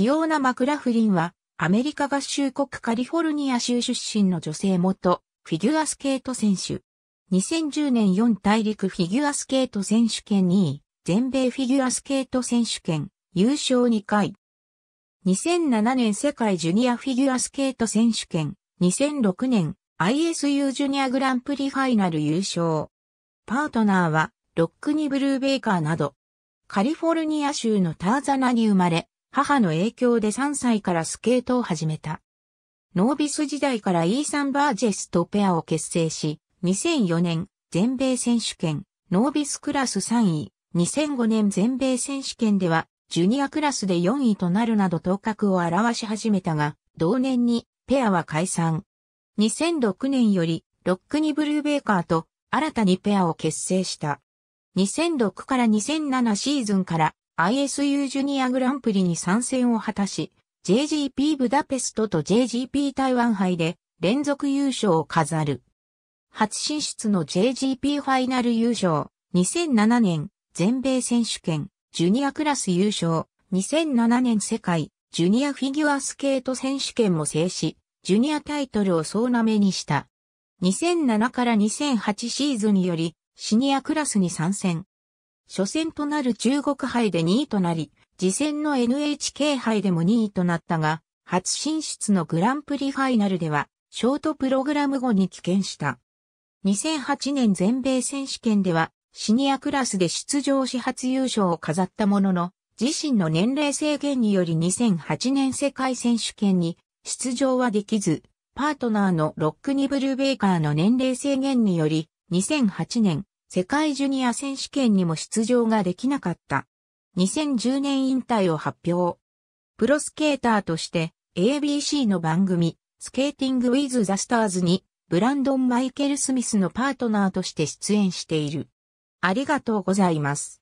器用なマクラフリンは、アメリカ合衆国カリフォルニア州出身の女性元、フィギュアスケート選手。2010年4大陸フィギュアスケート選手権2位、全米フィギュアスケート選手権、優勝2回。2007年世界ジュニアフィギュアスケート選手権、2006年 ISU ジュニアグランプリファイナル優勝。パートナーは、ロックニ・ブルーベイカーなど、カリフォルニア州のターザナに生まれ、母の影響で3歳からスケートを始めた。ノービス時代からイーサン・バージェスとペアを結成し、2004年全米選手権、ノービスクラス3位、2005年全米選手権では、ジュニアクラスで4位となるなど頭角を表し始めたが、同年にペアは解散。2006年より、ロックニブルーベーカーと新たにペアを結成した。2006から2007シーズンから ISU ジュニアグランプリに参戦を果たし、JGP ブダペストと JGP 台湾杯で連続優勝を飾る。初進出の JGP ファイナル優勝、2007年全米選手権、ジュニアクラス優勝、2007年世界、ジュニアフィギュアスケート選手権も制し、ジュニアタイトルを総なめにした。2007から2008シーズンより、シニアクラスに参戦。初戦となる中国杯で2位となり、次戦の NHK 杯でも2位となったが、初進出のグランプリファイナルでは、ショートプログラム後に棄権した。2008年全米選手権では、シニアクラスで出場し初優勝を飾ったものの、自身の年齢制限により2008年世界選手権に出場はできず、パートナーのロックニブルベーカーの年齢制限により、2008年世界ジュニア選手権にも出場ができなかった。2010年引退を発表。プロスケーターとして ABC の番組、スケーティング・ウィズ・ザ・スターズに、ブランドン・マイケル・スミスのパートナーとして出演している。ありがとうございます。